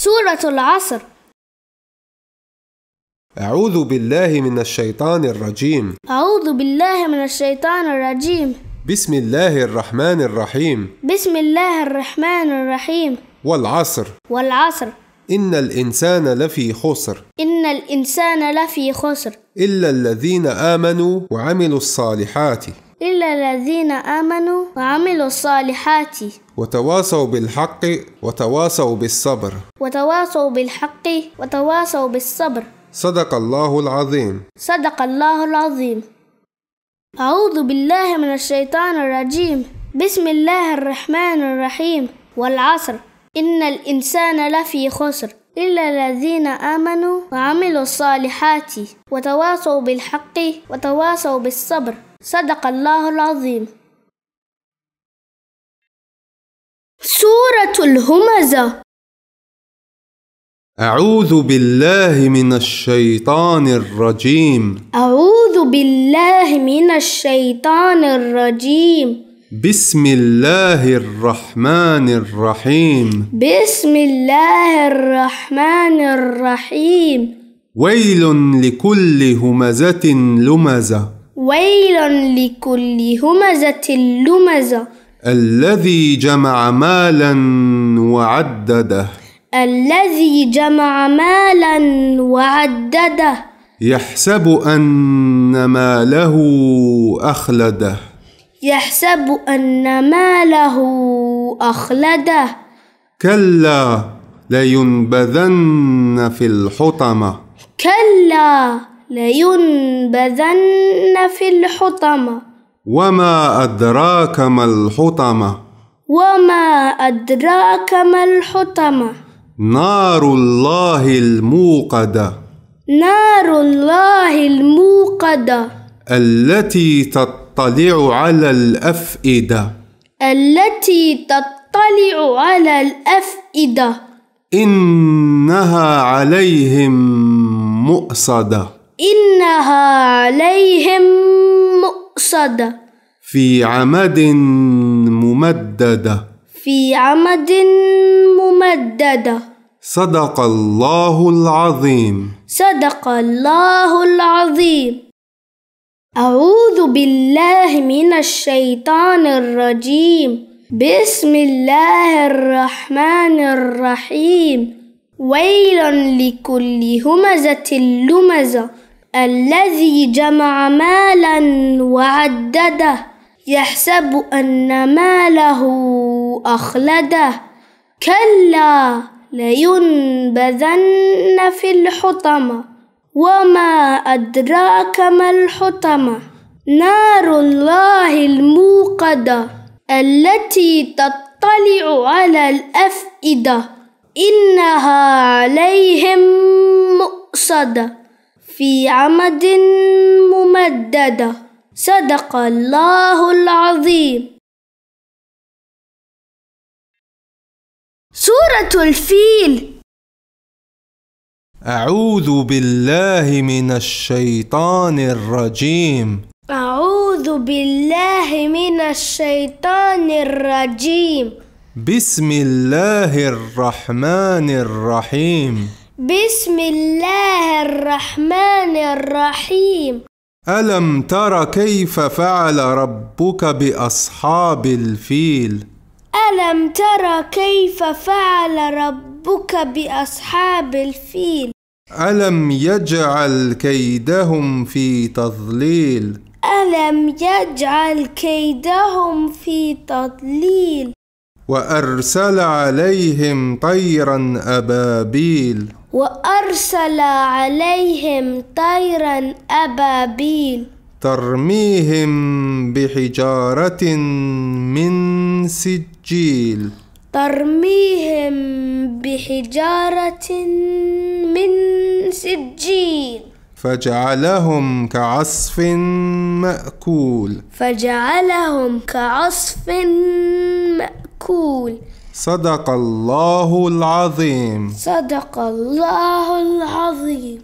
سورة العصر أعوذ بالله من الشيطان الرجيم أعوذ بالله من الشيطان الرجيم بسم الله الرحمن الرحيم بسم الله الرحمن الرحيم والعصر والعصر إن الإنسان لفي خسر إن الإنسان لفي خسر إلا الذين آمنوا وعملوا الصالحات إلا الذين آمنوا وعملوا الصالحات وتواصوا بالحق وتواصوا بالصبر وتواصوا بالحق وتواصوا بالصبر صدق الله العظيم صدق الله العظيم أعوذ بالله من الشيطان الرجيم بسم الله الرحمن الرحيم والعصر إن الإنسان لفي خسر إلا الذين آمنوا وعملوا الصالحات وتواصوا بالحق وتواصوا بالصبر صدق الله العظيم سورة الهمزة أعوذ بالله من الشيطان الرجيم أعوذ بالله من الشيطان الرجيم بسم الله الرحمن الرحيم بسم الله الرحمن الرحيم ويل لكل همزة لمزة ويل لكل همزة لمزة الذي جمع مالا وعدده الذي جمع مالا وعدده يحسب أن ماله أخلده يحسب أن ماله أخلده كلا لينبذن في الحطمة كلا لينبذن في الحطمة وما أدراك ما الحطمة وما أدراك ما الحطمة نار الله الموقدة نار الله الموقدة التي تطلع على الأفئدة التي تطلع على الأفئدة إنها عليهم مؤصدة إنها عليهم مؤصدة في عمد ممددة في عمد ممددة صدق الله العظيم صدق الله العظيم أعوذ بالله من الشيطان الرجيم بسم الله الرحمن الرحيم ويل لكل همزة لمزة الذي جمع مالا وعدده يحسب أن ماله أخلده كلا لينبذن في الحطمة وما أدراك ما الحطمة نار الله الموقدة التي تطلع على الأفئدة إنها عليهم مؤصده في عمد ممددة صدق الله العظيم سورة الفيل أعوذ بالله من الشيطان الرجيم أعوذ بالله من الشيطان الرجيم بسم الله الرحمن الرحيم بسم الله الرحمن الرحيم ألم تر كيف فعل ربك بأصحاب الفيل ألم تر كيف فعل ربك بأصحاب الفيل ألم يجعل كيدهم في تضليل ألم يجعل كيدهم في تضليل وأرسل عليهم طيرا أبابيل وأرسل عليهم طيرا أبابيل ترميهم بحجارة من سجيل ترميهم بحجارة من سجيل فجعلهم كعصف مأكول فجعلهم كعصف مأكول صدق الله العظيم صدق الله العظيم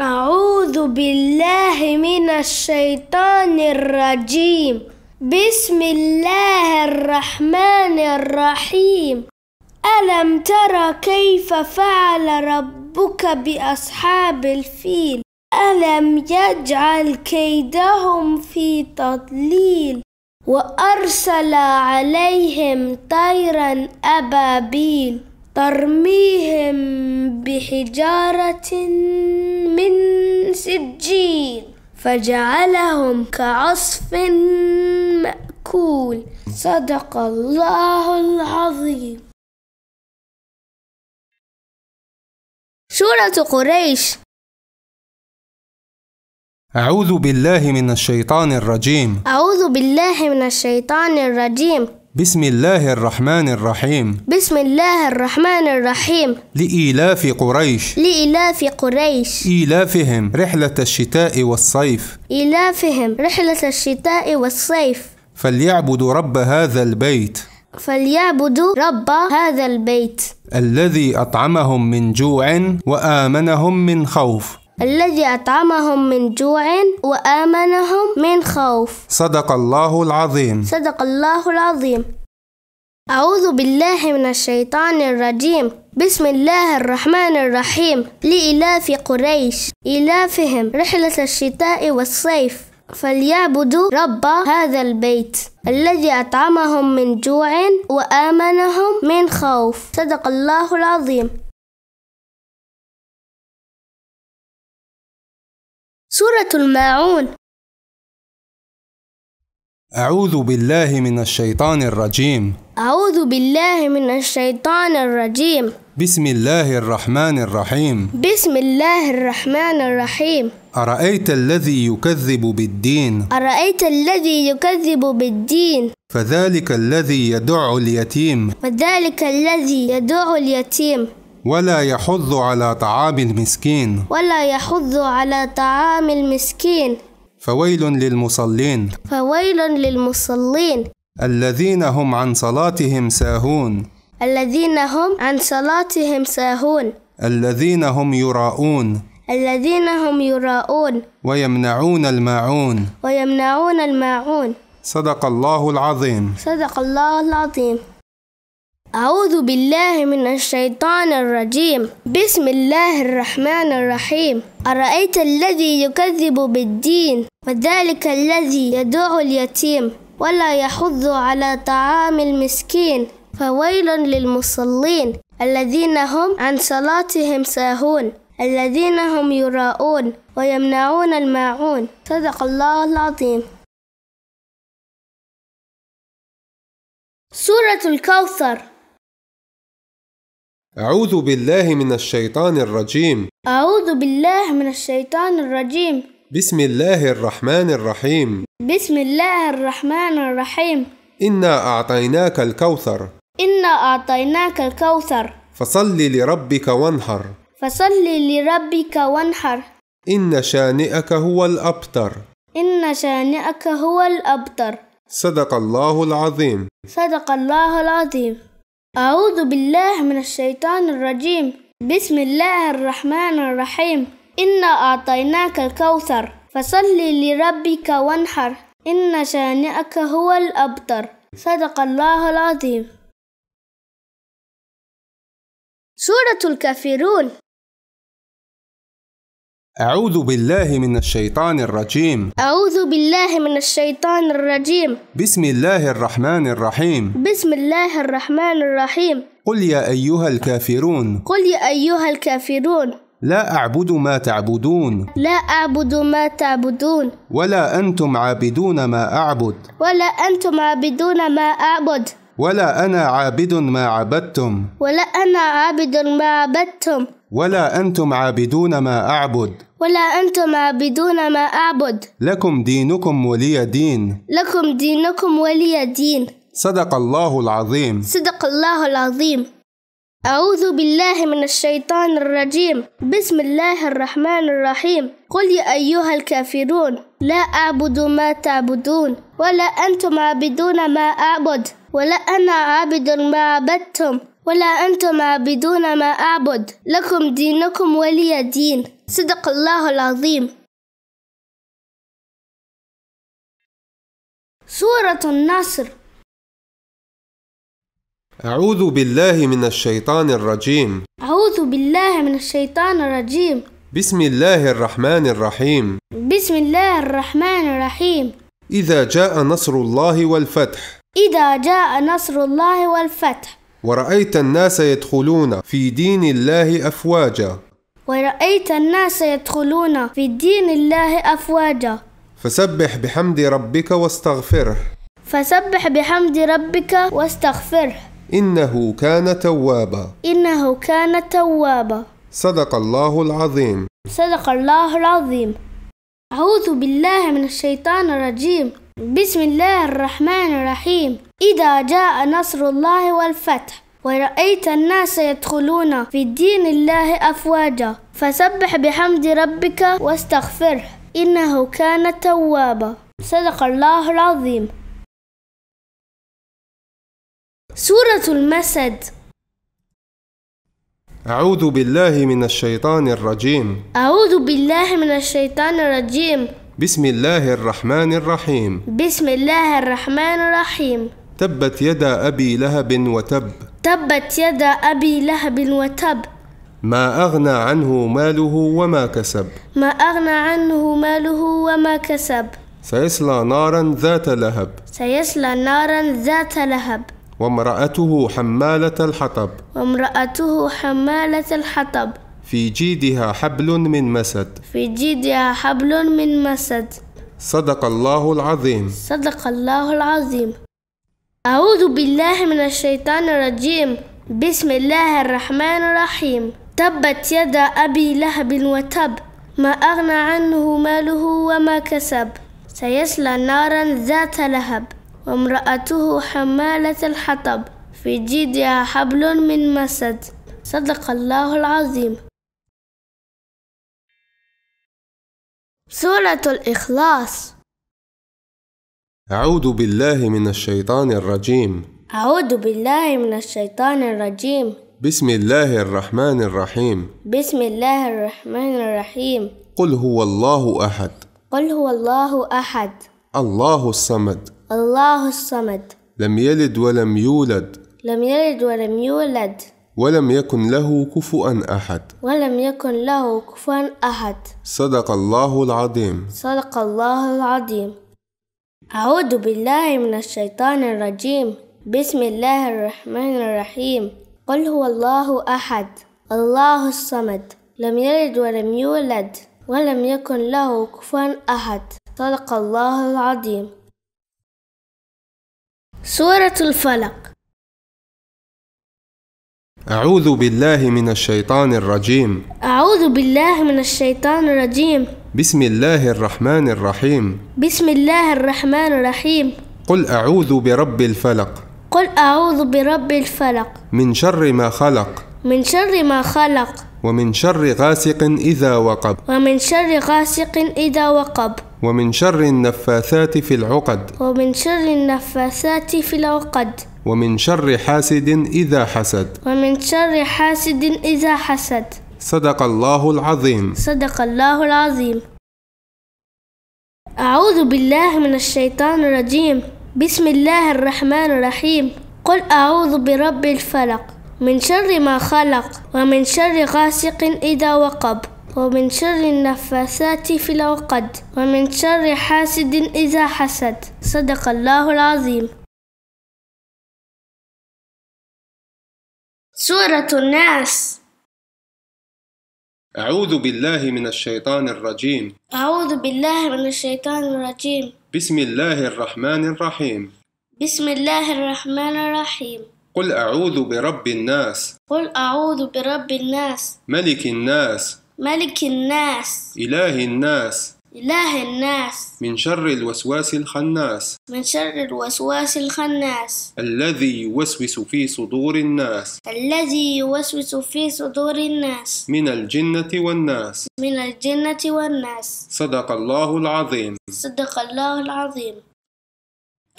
أعوذ بالله من الشيطان الرجيم بسم الله الرحمن الرحيم ألم تر كيف فعل ربك بأصحاب الفيل ألم يجعل كيدهم في تضليل وأرسل عليهم طيرا أبابيل ترميهم بحجارة من سجيل فجعلهم كعصف مأكول صدق الله العظيم سورة قريش أعوذ بالله من الشيطان الرجيم أعوذ بالله من الشيطان الرجيم بسم الله الرحمن الرحيم بسم الله الرحمن الرحيم لإيلاف قريش لإيلاف قريش إيلافهم رحلة الشتاء والصيف إيلافهم رحلة الشتاء والصيف فليعبدوا رب هذا البيت فليعبدوا رب هذا البيت الذي أطعمهم من جوع وآمنهم من خوف الذي أطعمهم من جوع وآمنهم من خوف صدق الله العظيم صدق الله العظيم أعوذ بالله من الشيطان الرجيم بسم الله الرحمن الرحيم لإلاف قريش إلافهم رحلة الشتاء والصيف فليعبدوا رب هذا البيت الذي أطعمهم من جوع وآمنهم من خوف صدق الله العظيم سورة الماعون أعوذ بالله من الشيطان الرجيم أعوذ بالله من الشيطان الرجيم بسم الله الرحمن الرحيم بسم الله الرحمن الرحيم أرأيت الذي يكذب بالدين أرأيت الذي يكذب بالدين فذلك الذي يدع اليتيم فذلك الذي يدع اليتيم ولا يحض على طعام المسكين ولا يحض على طعام المسكين فويل للمصلين فويل للمصلين الذين هم عن صلاتهم ساهون الذين هم عن صلاتهم ساهون الذين هم يراءون الذين هم يراءون ويمنعون الماعون ويمنعون الماعون صدق الله العظيم صدق الله العظيم أعوذ بالله من الشيطان الرجيم بسم الله الرحمن الرحيم أرأيت الذي يكذب بالدين وذلك الذي يدعو اليتيم ولا يحض على طعام المسكين فويل للمصلين الذين هم عن صلاتهم ساهون الذين هم يراءون ويمنعون الماعون صدق الله العظيم سورة الكوثر أعوذ بالله من الشيطان الرجيم أعوذ بالله من الشيطان الرجيم بسم الله الرحمن الرحيم بسم الله الرحمن الرحيم إنا أعطيناك الكوثر إنا أعطيناك الكوثر فصل لربك وانحر فصل لربك وانحر إن شانئك هو الأبتر إن شانئك هو الأبتر صدق الله العظيم صدق الله العظيم أعوذ بالله من الشيطان الرجيم بسم الله الرحمن الرحيم إنا أعطيناك الكوثر فصل لربك وانحر إن شانئك هو الأبتر صدق الله العظيم سورة الكافرون أعوذ بالله من الشيطان الرجيم أعوذ بالله من الشيطان الرجيم بسم الله الرحمن الرحيم بسم الله الرحمن الرحيم قل يا أيها الكافرون قل يا أيها الكافرون لا أعبد ما تعبدون لا أعبد ما تعبدون ولا أنتم عابدون ما أعبد ولا أنتم عابدون ما أعبد ولا أنا عابد ما عبدتم ولا أنا عابد ما عبدتم ولا أنتم عابدون ما أعبد ولا أنتم عابدون ما أعبد لكم دينكم ولي دين لكم دينكم ولي دين صدق الله العظيم صدق الله العظيم أعوذ بالله من الشيطان الرجيم بسم الله الرحمن الرحيم قل يا أيها الكافرون لا أعبد ما تعبدون ولا أنتم عابدون ما أعبد ولا أنا عابد ما عبدتم ولا أنتم عابدون ما أعبد لكم دينكم ولي دين صدق الله العظيم سورة النصر أعوذ بالله من الشيطان الرجيم أعوذ بالله من الشيطان الرجيم بسم الله الرحمن الرحيم بسم الله الرحمن الرحيم إذا جاء نصر الله والفتح إذا جاء نصر الله والفتح ورأيت الناس يدخلون في دين الله أفواجا ورأيت الناس يدخلون في دين الله أفواجا فسبح بحمد ربك واستغفره فسبح بحمد ربك واستغفره إنه كان توابا إنه كان توابا صدق الله العظيم صدق الله العظيم أعوذ بالله من الشيطان الرجيم بسم الله الرحمن الرحيم إذا جاء نصر الله والفتح ورأيت الناس يدخلون في دين الله أفواجا فسبح بحمد ربك واستغفره إنه كان توابا صدق الله العظيم سورة المسد أعوذ بالله من الشيطان الرجيم أعوذ بالله من الشيطان الرجيم بسم الله الرحمن الرحيم بسم الله الرحمن الرحيم تبت يدا أبي لهب وتب تبت يدا أبي لهب وتب ما أغنى عنه ماله وما كسب ما أغنى عنه ماله وما كسب سيصلى نارا ذات لهب سيصلى نارا ذات لهب وامرأته حمالة الحطب وامرأته حمالة الحطب في جيدها حبل من مسد في جيدها حبل من مسد صدق الله العظيم صدق الله العظيم أعوذ بالله من الشيطان الرجيم بسم الله الرحمن الرحيم تبت يد أبي لهب وتب ما أغنى عنه ماله وما كسب سيصلى نارا ذات لهب وامرأته حمالة الحطب في جيدها حبل من مسد صدق الله العظيم سورة الإخلاص أعوذ بالله من الشيطان الرجيم أعوذ بالله من الشيطان الرجيم بسم الله الرحمن الرحيم بسم الله الرحمن الرحيم قل هو الله أحد قل هو الله أحد الله الصمد الله الصمد لم يلد ولم يولد لم يلد ولم يولد ولم يكن له كفؤا أحد ولم يكن له كفؤا أحد صدق الله العظيم صدق الله العظيم أعوذ بالله من الشيطان الرجيم بسم الله الرحمن الرحيم قل هو الله أحد الله الصمد لم يلد ولم يولد ولم يكن له كفوا أحد صدق الله العظيم سورة الفلق أعوذ بالله من الشيطان الرجيم أعوذ بالله من الشيطان الرجيم بسم الله الرحمن الرحيم بسم الله الرحمن الرحيم قل أعوذ برب الفلق قل أعوذ برب الفلق من شر ما خلق من شر ما خلق ومن شر غاسق إذا وقب ومن شر غاسق إذا وقب ومن شر النفاثات في العقد ومن شر النفاثات في العقد ومن شر حاسد إذا حسد ومن شر حاسد إذا حسد صدق الله العظيم صدق الله العظيم أعوذ بالله من الشيطان الرجيم بسم الله الرحمن الرحيم قل أعوذ برب الفلق من شر ما خلق ومن شر غاسق إذا وقب ومن شر النفاثات في العقد ومن شر حاسد إذا حسد صدق الله العظيم سورة الناس أعوذ بالله من الشيطان الرجيم أعوذ بالله من الشيطان الرجيم بسم الله الرحمن الرحيم بسم الله الرحمن الرحيم قل أعوذ برب الناس قل أعوذ برب الناس ملك الناس ملك الناس إله الناس إله الناس من شر الوسواس الخناس من شر الوسواس الخناس الذي يوسوس في صدور الناس الذي يوسوس في صدور الناس من الجنة والناس من الجنة والناس صدق الله العظيم صدق الله العظيم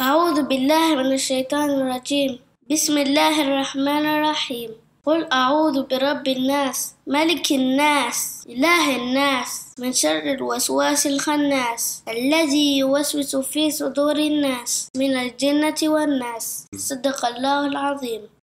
أعوذ بالله من الشيطان الرجيم بسم الله الرحمن الرحيم قل أعوذ برب الناس ملك الناس إله الناس من شر الوسواس الخناس الذي يوسوس في صدور الناس من الجنة والناس صدق الله العظيم